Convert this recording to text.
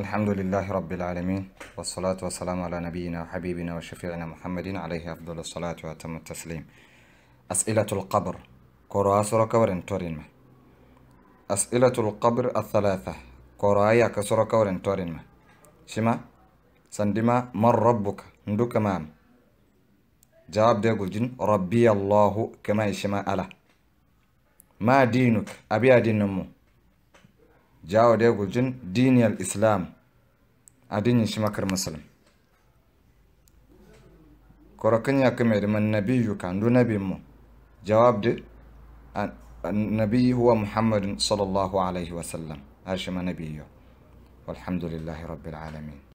الحمد لله رب العالمين والصلاة والسلام على نبينا وحبيبنا وشفيعنا محمد عليه أفضل الصلاة وأتم التسليم أسئلة القبر كوراسر كورن تورنما أسئلة القبر الثلاثة كورايا آية كسر كورن تورنما شما سندما من ربك ندوك مام جواب ده جن ربي الله كما يشما ألا ما دينك أبي أدين نمو jawo de gurjin diniyal islam adinin shi makar muslim korokin ya kame da man nabiyu kandu nabinmu jawab da النبي هو محمد صلى الله عليه وسلم هاشم نبيه والحمد لله رب العالمين